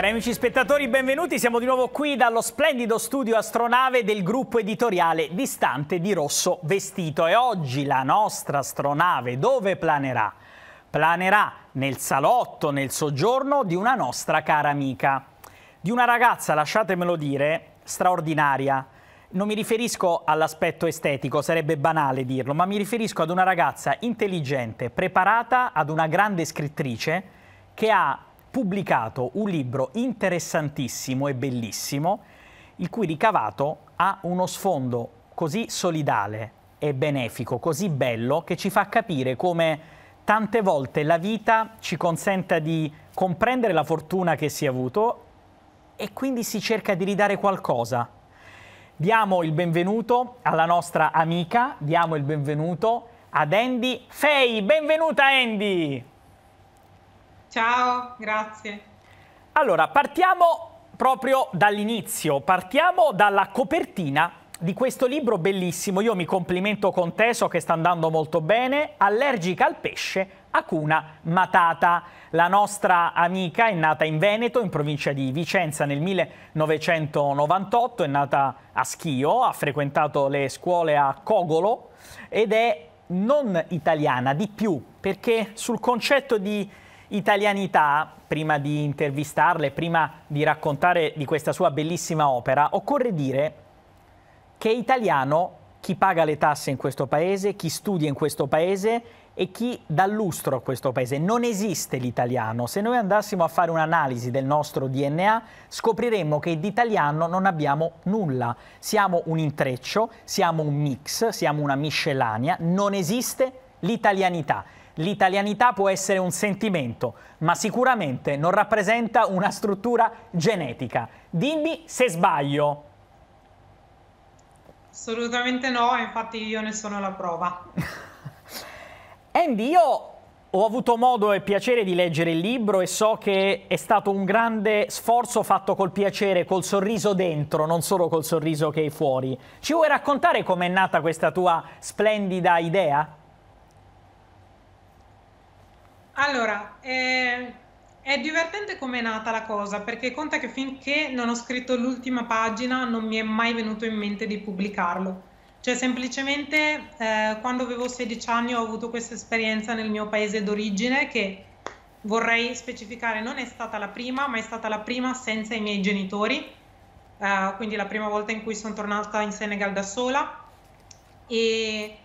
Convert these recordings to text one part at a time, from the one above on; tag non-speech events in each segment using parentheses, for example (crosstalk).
Cari amici spettatori, benvenuti. Siamo di nuovo qui dallo splendido studio astronave del gruppo editoriale Distante di Rosso Vestito. E oggi la nostra astronave dove planerà? Planerà nel salotto, nel soggiorno di una nostra cara amica. Di una ragazza, lasciatemelo dire, straordinaria. Non mi riferisco all'aspetto estetico, sarebbe banale dirlo, ma mi riferisco ad una ragazza intelligente, preparata, ad una grande scrittrice che ha pubblicato un libro interessantissimo e bellissimo, il cui ricavato ha uno sfondo così solidale e benefico, così bello, che ci fa capire come tante volte la vita ci consenta di comprendere la fortuna che si è avuto e quindi si cerca di ridare qualcosa. Diamo il benvenuto alla nostra amica, diamo il benvenuto ad Andy Fei. Benvenuta Andy! Ciao, grazie. Allora, partiamo proprio dall'inizio, partiamo dalla copertina di questo libro bellissimo. Io mi complimento con te, so che sta andando molto bene. Allergica al pesce, Acuna Matata. La nostra amica è nata in Veneto, in provincia di Vicenza nel 1998, è nata a Schio, ha frequentato le scuole a Cogolo ed è non italiana di più, perché sul concetto di Italianità, prima di intervistarle, prima di raccontare di questa sua bellissima opera, occorre dire che è italiano chi paga le tasse in questo paese, chi studia in questo paese e chi dà lustro a questo paese. Non esiste l'italiano. Se noi andassimo a fare un'analisi del nostro DNA, scopriremmo che di italiano non abbiamo nulla. Siamo un intreccio, siamo un mix, siamo una miscellanea, non esiste l'italianità. L'italianità può essere un sentimento, ma sicuramente non rappresenta una struttura genetica. Dimmi se sbaglio. Assolutamente no, infatti io ne sono la prova. (laughs) Andy, io ho avuto modo e piacere di leggere il libro e so che è stato un grande sforzo fatto col piacere, col sorriso dentro, non solo col sorriso che è fuori. Ci vuoi raccontare com'è nata questa tua splendida idea? Allora, eh, è divertente come è nata la cosa, perché conta che finché non ho scritto l'ultima pagina non mi è mai venuto in mente di pubblicarlo. Cioè, semplicemente eh, quando avevo 16 anni ho avuto questa esperienza nel mio paese d'origine che vorrei specificare non è stata la prima, ma è stata la prima senza i miei genitori. Eh, quindi la prima volta in cui sono tornata in Senegal da sola. E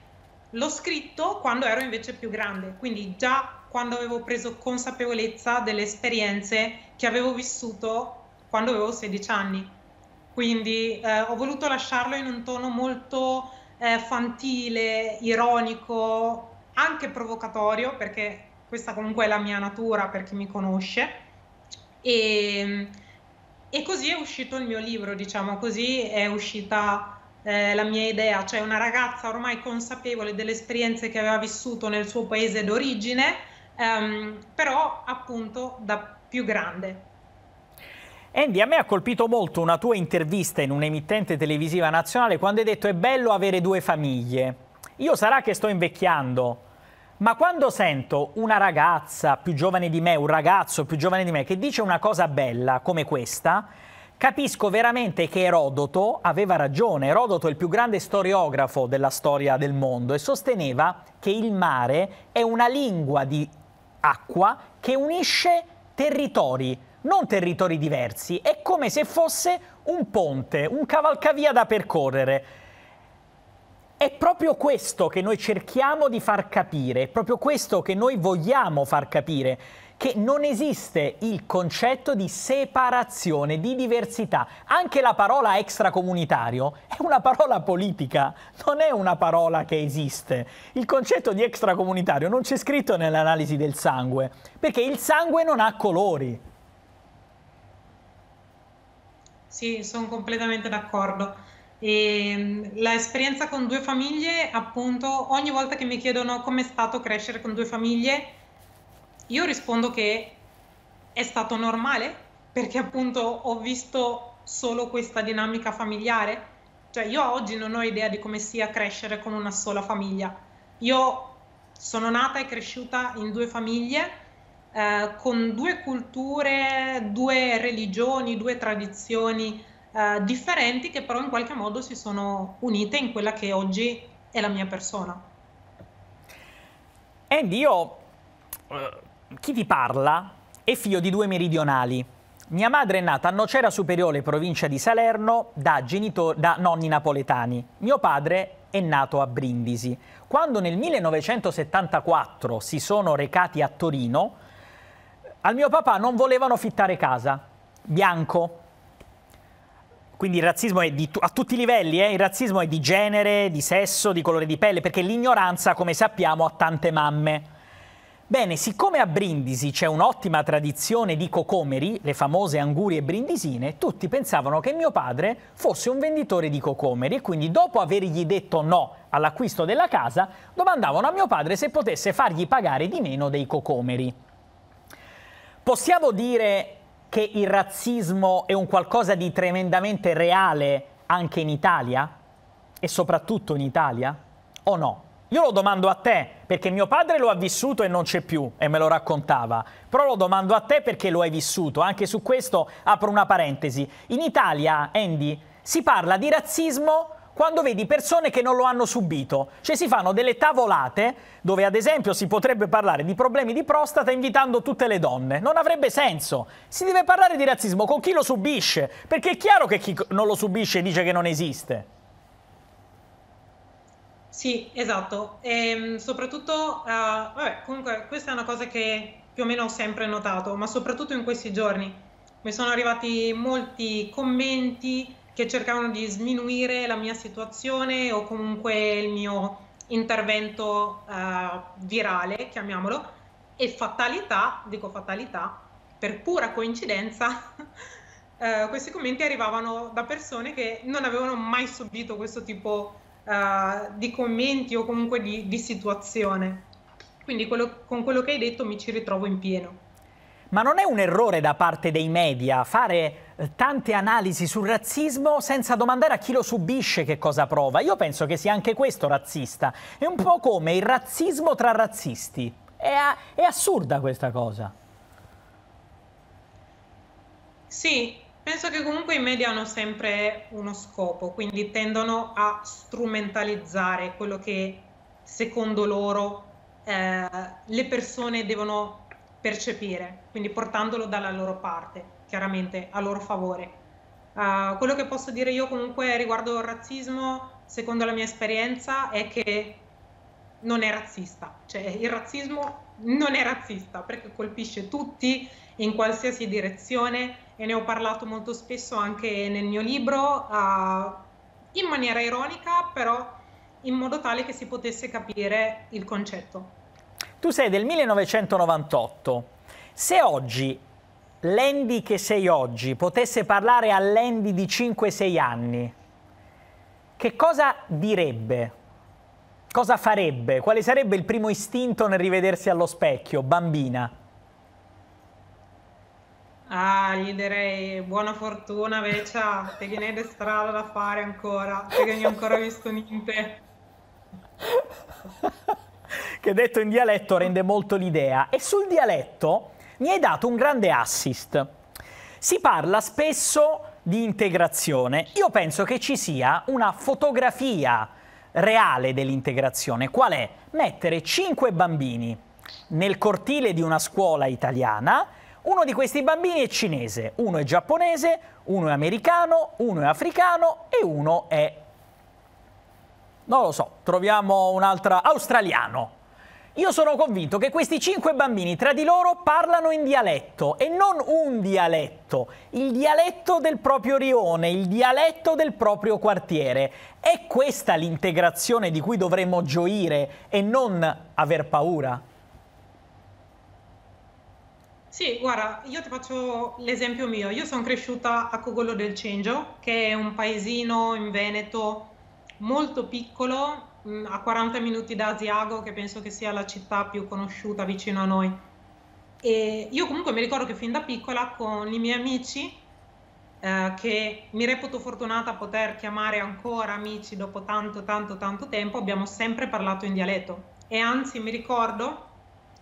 l'ho scritto quando ero invece più grande, quindi già quando avevo preso consapevolezza delle esperienze che avevo vissuto quando avevo 16 anni. Quindi eh, ho voluto lasciarlo in un tono molto eh, fantile, ironico, anche provocatorio, perché questa comunque è la mia natura per chi mi conosce. E, e così è uscito il mio libro, diciamo, così è uscita eh, la mia idea, cioè una ragazza ormai consapevole delle esperienze che aveva vissuto nel suo paese d'origine um, però appunto da più grande. Andy, a me ha colpito molto una tua intervista in un'emittente televisiva nazionale quando hai detto è bello avere due famiglie. Io sarà che sto invecchiando, ma quando sento una ragazza più giovane di me, un ragazzo più giovane di me, che dice una cosa bella come questa, capisco veramente che Erodoto aveva ragione. Erodoto è il più grande storiografo della storia del mondo e sosteneva che il mare è una lingua di acqua che unisce territori, non territori diversi, è come se fosse un ponte, un cavalcavia da percorrere. È proprio questo che noi cerchiamo di far capire, è proprio questo che noi vogliamo far capire, che non esiste il concetto di separazione, di diversità. Anche la parola extracomunitario è una parola politica, non è una parola che esiste. Il concetto di extracomunitario non c'è scritto nell'analisi del sangue, perché il sangue non ha colori. Sì, sono completamente d'accordo. E ehm, l'esperienza con due famiglie, appunto, ogni volta che mi chiedono come è stato crescere con due famiglie, io rispondo che è stato normale, perché appunto ho visto solo questa dinamica familiare. Cioè io oggi non ho idea di come sia crescere con una sola famiglia. Io sono nata e cresciuta in due famiglie, eh, con due culture, due religioni, due tradizioni eh, differenti che però in qualche modo si sono unite in quella che oggi è la mia persona. Ed io, eh, chi ti parla, è figlio di due meridionali. Mia madre è nata a Nocera Superiore, provincia di Salerno, da, da nonni napoletani. Mio padre è nato a Brindisi. Quando nel 1974 si sono recati a Torino, al mio papà non volevano fittare casa. Bianco, quindi il razzismo è di, a tutti i livelli, eh? il razzismo è di genere, di sesso, di colore di pelle, perché l'ignoranza, come sappiamo, ha tante mamme. Bene, siccome a Brindisi c'è un'ottima tradizione di cocomeri, le famose angurie brindisine, tutti pensavano che mio padre fosse un venditore di cocomeri e quindi dopo avergli detto no all'acquisto della casa, domandavano a mio padre se potesse fargli pagare di meno dei cocomeri. Possiamo dire che il razzismo è un qualcosa di tremendamente reale anche in Italia? E soprattutto in Italia? O no? Io lo domando a te, perché mio padre lo ha vissuto e non c'è più, e me lo raccontava. Però lo domando a te perché lo hai vissuto. Anche su questo apro una parentesi. In Italia, Andy, si parla di razzismo quando vedi persone che non lo hanno subito. Cioè si fanno delle tavolate dove ad esempio si potrebbe parlare di problemi di prostata invitando tutte le donne. Non avrebbe senso. Si deve parlare di razzismo con chi lo subisce, perché è chiaro che chi non lo subisce dice che non esiste. Sì, esatto. E, ehm, soprattutto, uh, vabbè, comunque questa è una cosa che più o meno ho sempre notato, ma soprattutto in questi giorni mi sono arrivati molti commenti che cercavano di sminuire la mia situazione o comunque il mio intervento uh, virale, chiamiamolo, e fatalità, dico fatalità, per pura coincidenza, uh, (laughs) questi commenti arrivavano da persone che non avevano mai subito questo tipo uh, di commenti o comunque di, di situazione. Quindi quello, con quello che hai detto mi ci ritrovo in pieno. Ma non è un errore da parte dei media fare eh, tante analisi sul razzismo senza domandare a chi lo subisce che cosa prova? Io penso che sia anche questo razzista. È un po' come il razzismo tra razzisti. È, è assurda questa cosa. Sì, penso che comunque i media hanno sempre uno scopo, quindi tendono a strumentalizzare quello che secondo loro eh, le persone devono percepire, quindi portandolo dalla loro parte, chiaramente a loro favore. Uh, quello che posso dire io comunque riguardo il razzismo, secondo la mia esperienza, è che non è razzista, cioè il razzismo non è razzista perché colpisce tutti in qualsiasi direzione e ne ho parlato molto spesso anche nel mio libro, uh, in maniera ironica però in modo tale che si potesse capire il concetto tu sei del 1998, se oggi l'Andy che sei oggi potesse parlare all'Andy di 5-6 anni, che cosa direbbe? Cosa farebbe? Quale sarebbe il primo istinto nel rivedersi allo specchio, bambina? Ah, gli direi buona fortuna, invece, te che ne hai strada da fare ancora, perché non hai ancora visto niente che detto in dialetto rende molto l'idea. E sul dialetto mi hai dato un grande assist. Si parla spesso di integrazione. Io penso che ci sia una fotografia reale dell'integrazione. Qual è? Mettere cinque bambini nel cortile di una scuola italiana. Uno di questi bambini è cinese, uno è giapponese, uno è americano, uno è africano e uno è... non lo so, troviamo un'altra... australiano. Io sono convinto che questi cinque bambini tra di loro parlano in dialetto e non un dialetto, il dialetto del proprio rione, il dialetto del proprio quartiere. È questa l'integrazione di cui dovremmo gioire e non aver paura? Sì, guarda, io ti faccio l'esempio mio. Io sono cresciuta a Cogolo del Cengio, che è un paesino in Veneto molto piccolo Mm, a 40 minuti da Asiago, che penso che sia la città più conosciuta vicino a noi. E io comunque mi ricordo che fin da piccola con i miei amici, eh, che mi reputo fortunata a poter chiamare ancora amici dopo tanto, tanto, tanto tempo, abbiamo sempre parlato in dialetto. E anzi mi ricordo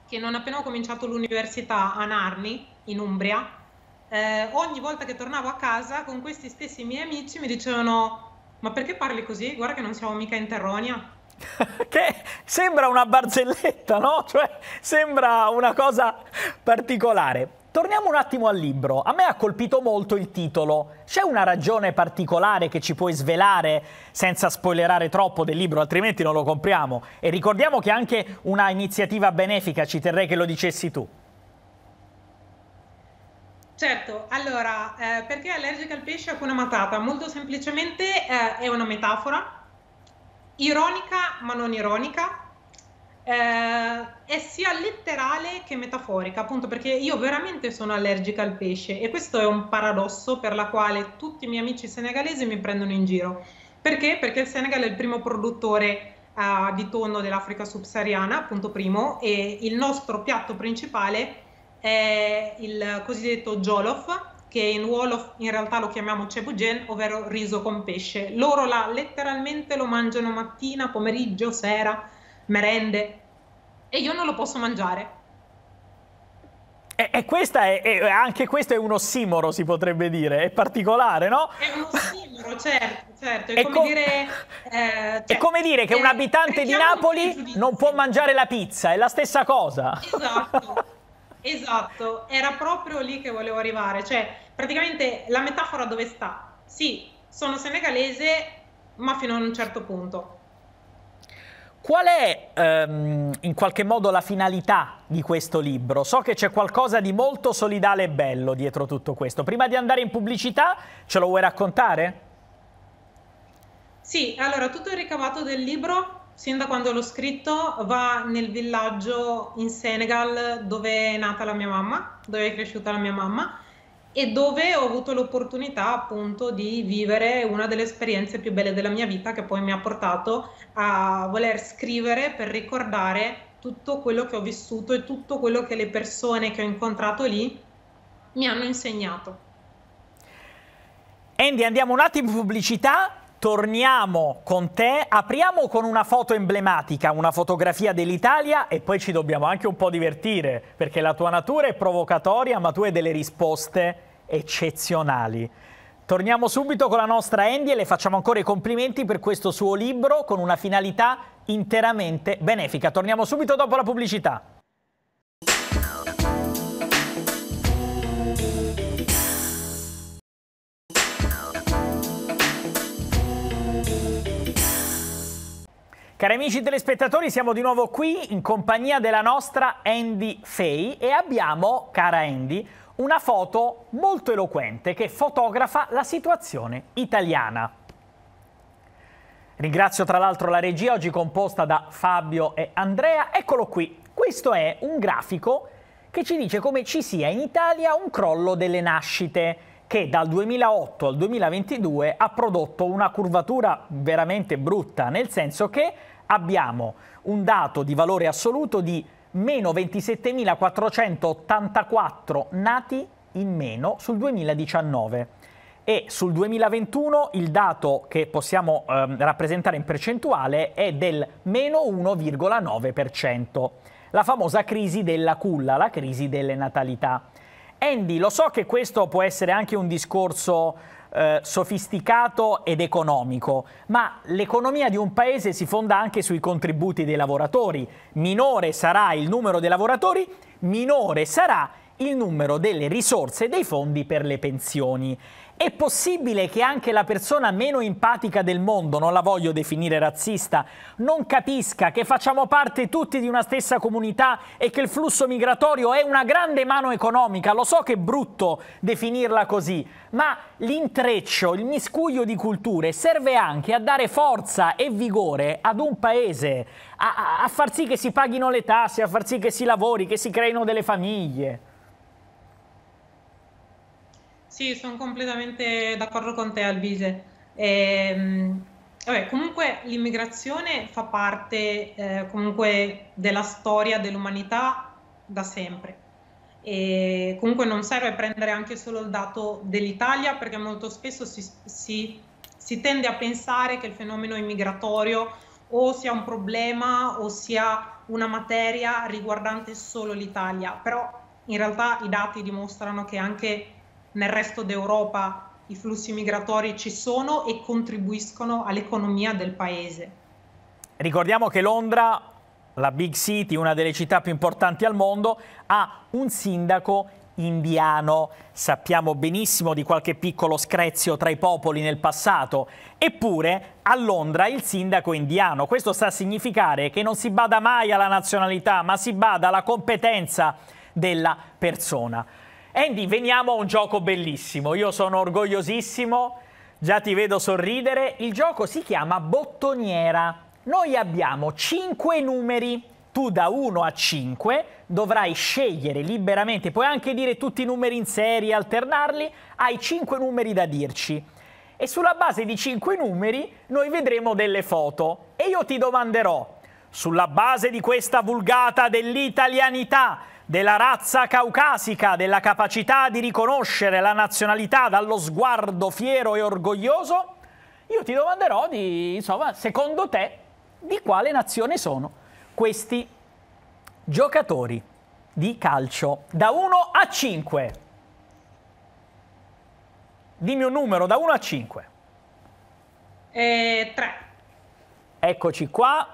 che non appena ho cominciato l'università a Narni, in Umbria, eh, ogni volta che tornavo a casa con questi stessi miei amici mi dicevano ma perché parli così? Guarda che non siamo mica in Terronia. (laughs) che sembra una barzelletta, no? Cioè, sembra una cosa particolare. Torniamo un attimo al libro. A me ha colpito molto il titolo. C'è una ragione particolare che ci puoi svelare senza spoilerare troppo del libro, altrimenti non lo compriamo. E ricordiamo che anche una iniziativa benefica, ci terrei che lo dicessi tu. Certo, allora, eh, perché allergica al pesce Hakuna Matata? Molto semplicemente eh, è una metafora, ironica ma non ironica, eh, è sia letterale che metaforica, appunto perché io veramente sono allergica al pesce e questo è un paradosso per la quale tutti i miei amici senegalesi mi prendono in giro. Perché? Perché il Senegal è il primo produttore eh, di tonno dell'Africa subsahariana, appunto primo, e il nostro piatto principale è è il cosiddetto Jolof, che in Wolof in realtà lo chiamiamo cebugen, ovvero riso con pesce. Loro là letteralmente lo mangiano mattina, pomeriggio, sera, merende e io non lo posso mangiare. E, e questa è, e anche questo è un ossimoro, si potrebbe dire, è particolare, no? È un ossimoro, certo, certo. È, è, come, com dire, eh, (laughs) cioè, è come, dire, che un eh, abitante di Napoli non può mangiare la pizza, è la stessa cosa. Esatto. Esatto, era proprio lì che volevo arrivare, cioè praticamente la metafora dove sta? Sì, sono senegalese, ma fino a un certo punto. Qual è ehm, in qualche modo la finalità di questo libro? So che c'è qualcosa di molto solidale e bello dietro tutto questo. Prima di andare in pubblicità, ce lo vuoi raccontare? Sì, allora tutto il ricavato del libro sin da quando l'ho scritto va nel villaggio in Senegal dove è nata la mia mamma, dove è cresciuta la mia mamma e dove ho avuto l'opportunità appunto di vivere una delle esperienze più belle della mia vita che poi mi ha portato a voler scrivere per ricordare tutto quello che ho vissuto e tutto quello che le persone che ho incontrato lì mi hanno insegnato. Andy, andiamo un attimo in pubblicità torniamo con te, apriamo con una foto emblematica, una fotografia dell'Italia e poi ci dobbiamo anche un po' divertire perché la tua natura è provocatoria ma tu hai delle risposte eccezionali. Torniamo subito con la nostra Andy e le facciamo ancora i complimenti per questo suo libro con una finalità interamente benefica. Torniamo subito dopo la pubblicità. Cari amici telespettatori, siamo di nuovo qui in compagnia della nostra Andy Fay e abbiamo, cara Andy, una foto molto eloquente che fotografa la situazione italiana. Ringrazio tra l'altro la regia oggi composta da Fabio e Andrea. Eccolo qui, questo è un grafico che ci dice come ci sia in Italia un crollo delle nascite che dal 2008 al 2022 ha prodotto una curvatura veramente brutta, nel senso che abbiamo un dato di valore assoluto di meno 27.484 nati in meno sul 2019 e sul 2021 il dato che possiamo eh, rappresentare in percentuale è del meno 1,9%, la famosa crisi della culla, la crisi delle natalità. Andy, lo so che questo può essere anche un discorso eh, sofisticato ed economico, ma l'economia di un paese si fonda anche sui contributi dei lavoratori. Minore sarà il numero dei lavoratori, minore sarà il numero delle risorse e dei fondi per le pensioni. È possibile che anche la persona meno empatica del mondo, non la voglio definire razzista, non capisca che facciamo parte tutti di una stessa comunità e che il flusso migratorio è una grande mano economica. Lo so che è brutto definirla così, ma l'intreccio, il miscuglio di culture serve anche a dare forza e vigore ad un paese, a, a far sì che si paghino le tasse, a far sì che si lavori, che si creino delle famiglie. Sì, sono completamente d'accordo con te, Alvise. Ehm, vabbè, comunque l'immigrazione fa parte eh, comunque della storia dell'umanità da sempre. E comunque non serve prendere anche solo il dato dell'Italia perché molto spesso si, si, si tende a pensare che il fenomeno immigratorio o sia un problema o sia una materia riguardante solo l'Italia, però in realtà i dati dimostrano che anche nel resto d'Europa i flussi migratori ci sono e contribuiscono all'economia del paese. Ricordiamo che Londra, la big city, una delle città più importanti al mondo, ha un sindaco indiano. Sappiamo benissimo di qualche piccolo screzio tra i popoli nel passato. Eppure a Londra il sindaco è indiano. Questo sta a significare che non si bada mai alla nazionalità, ma si bada alla competenza della persona. Andy, veniamo a un gioco bellissimo. Io sono orgogliosissimo, già ti vedo sorridere. Il gioco si chiama Bottoniera. Noi abbiamo 5 numeri. Tu da 1 a 5 dovrai scegliere liberamente, puoi anche dire tutti i numeri in serie, alternarli, hai 5 numeri da dirci. E sulla base di 5 numeri noi vedremo delle foto e io ti domanderò, sulla base di questa vulgata dell'italianità, della razza caucasica, della capacità di riconoscere la nazionalità dallo sguardo fiero e orgoglioso, io ti domanderò di, insomma, secondo te, di quale nazione sono questi giocatori di calcio da 1 a 5. Dimmi un numero da 1 a 5. 3. Eh, Eccoci qua,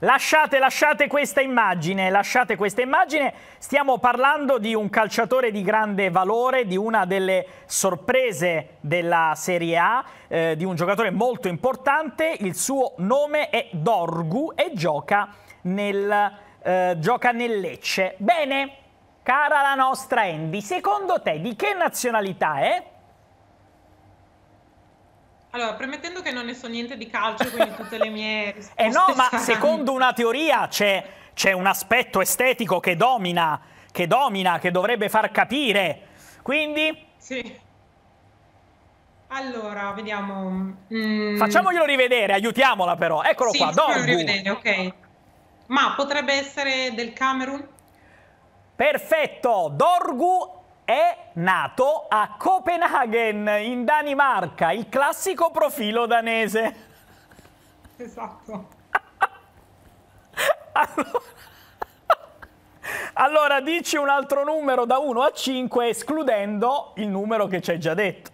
Lasciate, lasciate questa immagine, lasciate questa immagine. Stiamo parlando di un calciatore di grande valore, di una delle sorprese della Serie A, eh, di un giocatore molto importante. Il suo nome è Dorgu e gioca nel, eh, gioca nel Lecce. Bene, cara la nostra Andy, secondo te di che nazionalità è? Allora, premettendo che non ne so niente di calcio, quindi tutte le mie... (laughs) eh no, ma secondo una teoria c'è, un aspetto estetico che domina, che domina, che dovrebbe far capire. Quindi... Sì. Allora, vediamo... Mm. Facciamoglielo rivedere, aiutiamola però. Eccolo sì, qua, Dorgu. rivedere, ok. Ma potrebbe essere del Camerun? Perfetto, Dorgu è nato a Copenaghen, in Danimarca, il classico profilo danese. Esatto. (laughs) allora, allora dici un altro numero da 1 a 5 escludendo il numero che ci hai già detto.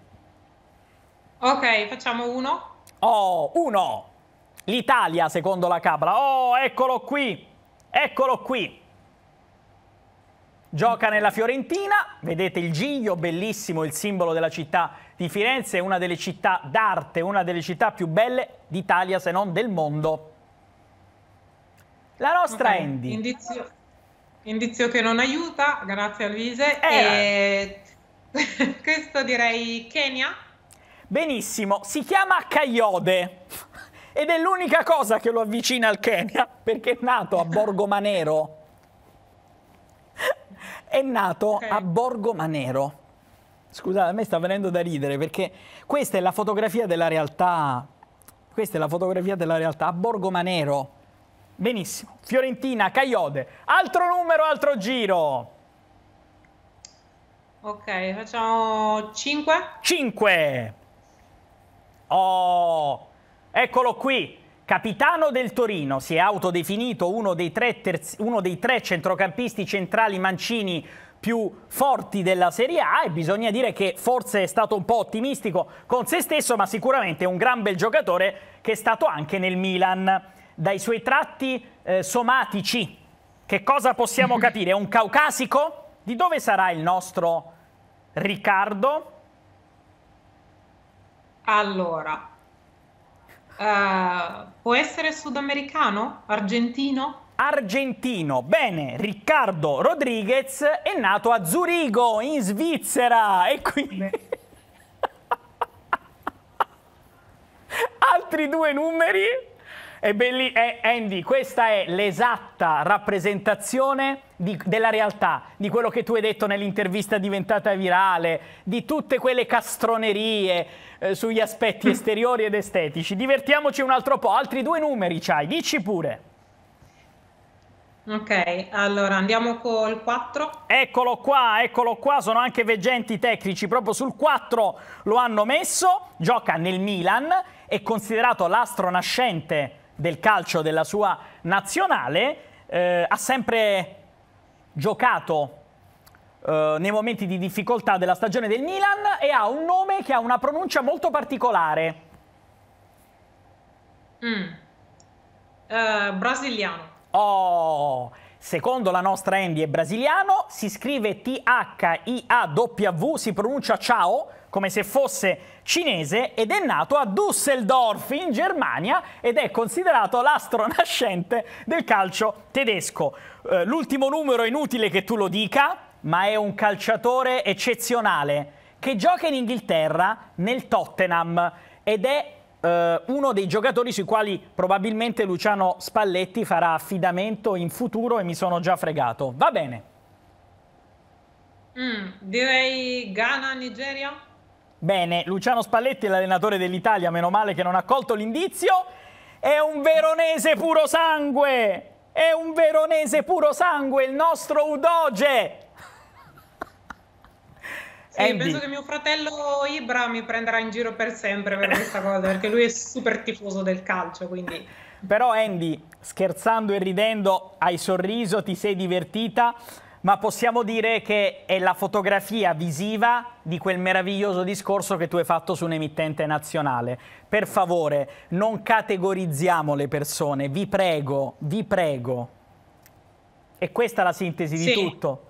Ok, facciamo 1. Oh, 1. L'Italia secondo la capra. Oh, eccolo qui. Eccolo qui. Gioca nella Fiorentina, vedete il Giglio, bellissimo il simbolo della città di Firenze, una delle città d'arte, una delle città più belle d'Italia se non del mondo. La nostra okay. Andy. Indizio, indizio, che non aiuta, grazie Alvise. Eh. E... (laughs) questo direi Kenya. Benissimo, si chiama Cayode ed è l'unica cosa che lo avvicina al Kenya perché è nato a Borgo Manero è nato okay. a Borgo Manero. Scusate, a me sta venendo da ridere perché questa è la fotografia della realtà. Questa è la fotografia della realtà a Borgo Manero. Benissimo. Fiorentina, Caiode. Altro numero, altro giro. Ok, facciamo 5. 5. Oh, eccolo qui. Capitano del Torino si è autodefinito uno dei tre, terzi, uno dei tre centrocampisti centrali mancini più forti della Serie A e bisogna dire che forse è stato un po' ottimistico con se stesso, ma sicuramente un gran bel giocatore che è stato anche nel Milan. Dai suoi tratti eh, somatici, che cosa possiamo (laughs) capire? È un caucasico? Di dove sarà il nostro Riccardo? Allora, eh, può essere sudamericano? Argentino? Argentino, bene, Riccardo Rodriguez è nato a Zurigo, in Svizzera, e quindi... (laughs) Altri due numeri è belli, è Andy, questa è l'esatta rappresentazione di, della realtà, di quello che tu hai detto nell'intervista diventata virale, di tutte quelle castronerie eh, sugli aspetti (laughs) esteriori ed estetici. Divertiamoci un altro po', altri due numeri c'hai, dici pure. Ok, allora andiamo col 4. Eccolo qua, eccolo qua, sono anche veggenti tecnici, proprio sul 4 lo hanno messo, gioca nel Milan, è considerato l'astro nascente del calcio della sua nazionale, eh, ha sempre giocato eh, nei momenti di difficoltà della stagione del Milan e ha un nome che ha una pronuncia molto particolare. Mm. Uh, brasiliano. Oh, secondo la nostra Andy è brasiliano, si scrive T-H-I-A-W, si pronuncia ciao, come se fosse cinese ed è nato a Düsseldorf in Germania ed è considerato l'astro nascente del calcio tedesco. Eh, l'ultimo numero è inutile che tu lo dica, ma è un calciatore eccezionale che gioca in Inghilterra nel Tottenham ed è eh, uno dei giocatori sui quali probabilmente Luciano Spalletti farà affidamento in futuro e mi sono già fregato. Va bene. Mm, direi Ghana, Nigeria. Bene, Luciano Spalletti è l'allenatore dell'Italia, meno male che non ha colto l'indizio. È un veronese puro sangue! È un veronese puro sangue, il nostro Udoge! Sì, Andy. penso che mio fratello Ibra mi prenderà in giro per sempre per questa cosa, perché lui è super tifoso del calcio, quindi... Però Andy, scherzando e ridendo, hai sorriso, ti sei divertita ma possiamo dire che è la fotografia visiva di quel meraviglioso discorso che tu hai fatto su un emittente nazionale. Per favore, non categorizziamo le persone, vi prego, vi prego. E questa è la sintesi sì. di tutto.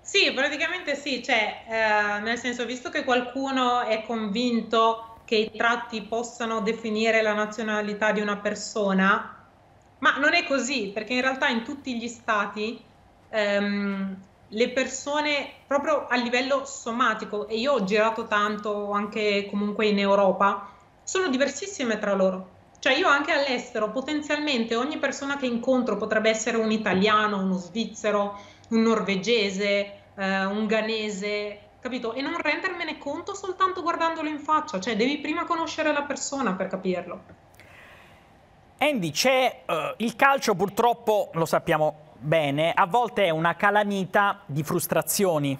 Sì, praticamente sì, cioè, eh, nel senso, visto che qualcuno è convinto che i tratti possano definire la nazionalità di una persona, ma non è così, perché in realtà in tutti gli stati ehm, le persone proprio a livello somatico, e io ho girato tanto anche comunque in Europa, sono diversissime tra loro. Cioè io anche all'estero, potenzialmente ogni persona che incontro potrebbe essere un italiano, uno svizzero, un norvegese, eh, un ghanese, capito? E non rendermene conto soltanto guardandolo in faccia, cioè devi prima conoscere la persona per capirlo. Andy, c'è uh, il calcio purtroppo, lo sappiamo bene, a volte è una calamita di frustrazioni.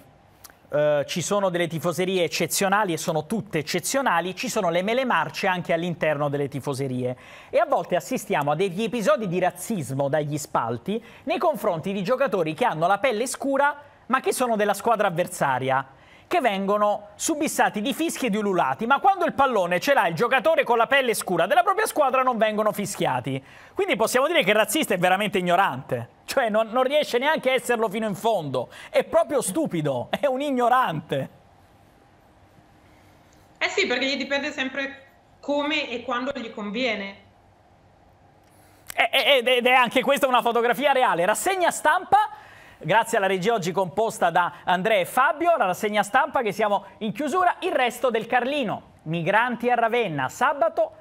Eh, ci sono delle tifoserie eccezionali e sono tutte eccezionali, ci sono le mele marce anche all'interno delle tifoserie e a volte assistiamo a degli episodi di razzismo dagli spalti nei confronti di giocatori che hanno la pelle scura ma che sono della squadra avversaria che vengono subissati di fischi e di ululati, ma quando il pallone ce l'ha il giocatore con la pelle scura della propria squadra non vengono fischiati. Quindi possiamo dire che il razzista è veramente ignorante. Cioè non, non riesce neanche a esserlo fino in fondo. È proprio stupido, (laughs) è un ignorante. Eh sì, perché gli dipende sempre come e quando gli conviene. Eh, eh, eh, ed è anche questa una fotografia reale. Rassegna stampa grazie alla regia oggi composta da Andrea e Fabio, la rassegna stampa che siamo in chiusura, il resto del Carlino. Migranti a Ravenna, sabato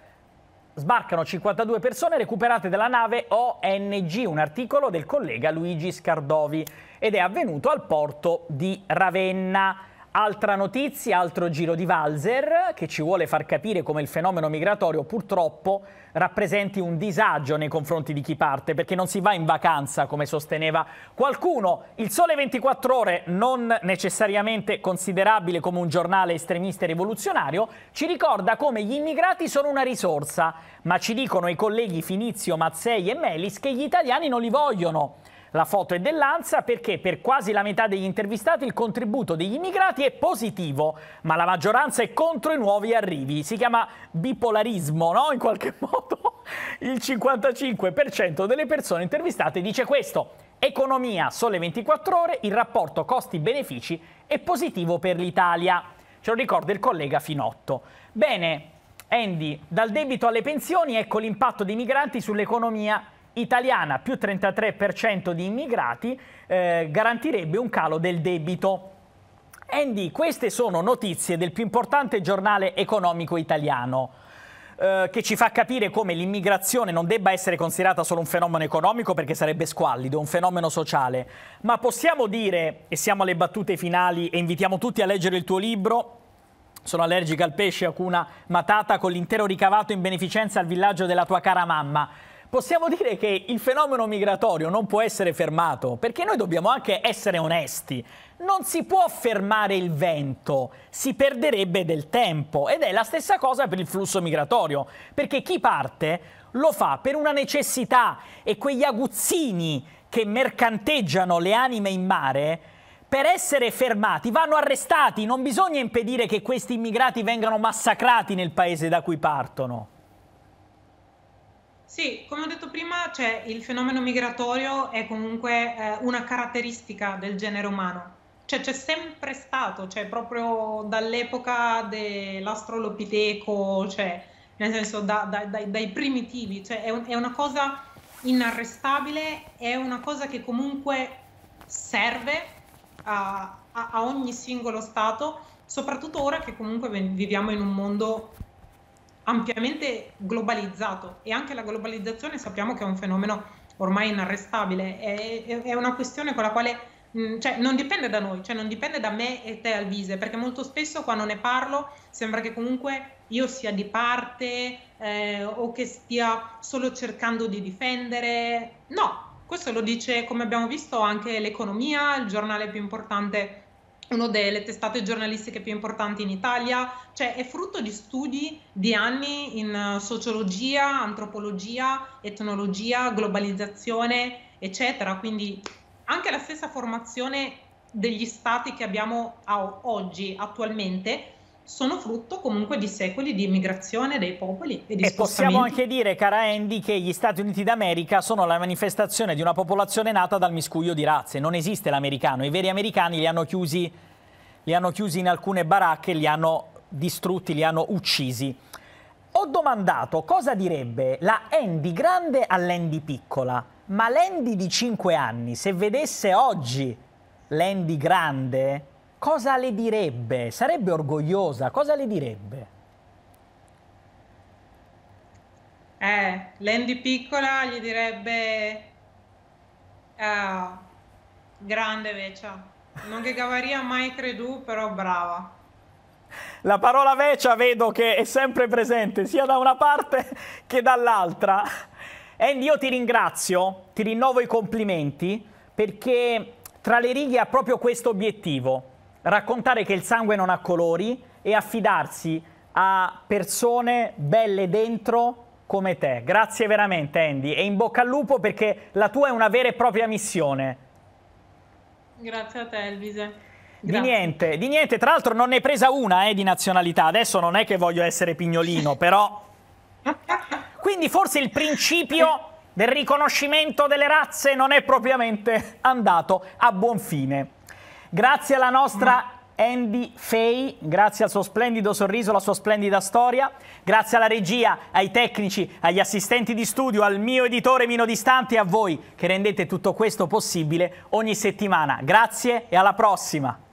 sbarcano 52 persone recuperate dalla nave ONG, un articolo del collega Luigi Scardovi ed è avvenuto al porto di Ravenna. Altra notizia, altro giro di Valzer che ci vuole far capire come il fenomeno migratorio purtroppo rappresenti un disagio nei confronti di chi parte perché non si va in vacanza come sosteneva qualcuno. Il Sole 24 Ore, non necessariamente considerabile come un giornale estremista e rivoluzionario, ci ricorda come gli immigrati sono una risorsa, ma ci dicono i colleghi Finizio, Mazzei e Melis che gli italiani non li vogliono. La foto è dell'Ansa perché per quasi la metà degli intervistati il contributo degli immigrati è positivo, ma la maggioranza è contro i nuovi arrivi. Si chiama bipolarismo, no? In qualche (laughs) modo il 55% delle persone intervistate dice questo. Economia, sole 24 ore, il rapporto costi-benefici è positivo per l'Italia. Ce lo ricorda il collega Finotto. Bene, Andy, dal debito alle pensioni ecco l'impatto dei migranti sull'economia italiana più 33% di immigrati eh, garantirebbe un calo del debito. Andy, queste sono notizie del più importante giornale economico italiano eh, che ci fa capire come l'immigrazione non debba essere considerata solo un fenomeno economico perché sarebbe squallido, un fenomeno sociale, ma possiamo dire, e siamo alle battute finali e invitiamo tutti a leggere il tuo libro, sono allergica al pesce, a cuna matata con l'intero ricavato in beneficenza al villaggio della tua cara mamma, possiamo dire che il fenomeno migratorio non può essere fermato, perché noi dobbiamo anche essere onesti. Non si può fermare il vento, si perderebbe del tempo ed è la stessa cosa per il flusso migratorio, perché chi parte lo fa per una necessità e quegli aguzzini che mercanteggiano le anime in mare per essere fermati vanno arrestati, non bisogna impedire che questi immigrati vengano massacrati nel paese da cui partono. Sì, come ho detto prima, cioè, il fenomeno migratorio è comunque eh, una caratteristica del genere umano. Cioè, c'è sempre stato, cioè, proprio dall'epoca dell'astrolopiteco, cioè, nel senso da, da, dai, dai, primitivi, cioè, è, un, è una cosa inarrestabile, è una cosa che comunque serve a, a, a ogni singolo Stato, soprattutto ora che comunque viviamo in un mondo ampiamente globalizzato e anche la globalizzazione sappiamo che è un fenomeno ormai inarrestabile, è, è una questione con la quale mh, mm, cioè, non dipende da noi, cioè non dipende da me e te Alvise, perché molto spesso quando ne parlo sembra che comunque io sia di parte eh, o che stia solo cercando di difendere, no, questo lo dice come abbiamo visto anche l'economia, il giornale più importante una delle testate giornalistiche più importanti in Italia, cioè è frutto di studi di anni in eh, sociologia, antropologia, etnologia, globalizzazione, eccetera, quindi anche la stessa formazione degli stati che abbiamo oggi, attualmente, sono frutto comunque di secoli di immigrazione dei popoli e di e possiamo anche dire, cara Andy, che gli Stati Uniti d'America sono la manifestazione di una popolazione nata dal miscuglio di razze. Non esiste l'americano. I veri americani li hanno chiusi, li hanno chiusi in alcune baracche, li hanno distrutti, li hanno uccisi. Ho domandato cosa direbbe la Andy grande all'Andy piccola, ma l'Andy di 5 anni, se vedesse oggi l'Andy grande, cosa le direbbe? Sarebbe orgogliosa, cosa le direbbe? Eh, Landy piccola gli direbbe eh, grande veccia. Non che Gavaria mai credu, però brava. La parola veccia vedo che è sempre presente sia da una parte che dall'altra. Andy, io ti ringrazio, ti rinnovo i complimenti perché tra le righe ha proprio questo obiettivo, raccontare che il sangue non ha colori e affidarsi a persone belle dentro come te. Grazie veramente Andy e in bocca al lupo perché la tua è una vera e propria missione. Grazie a te Elvise. Di niente, di niente, tra l'altro non ne hai presa una eh, di nazionalità, adesso non è che voglio essere pignolino, però... (laughs) Quindi forse il principio del riconoscimento delle razze non è propriamente andato a buon fine. Grazie alla nostra Andy Fay, grazie al suo splendido sorriso, alla sua splendida storia, grazie alla regia, ai tecnici, agli assistenti di studio, al mio editore Mino Distanti e a voi che rendete tutto questo possibile ogni settimana. Grazie e alla prossima!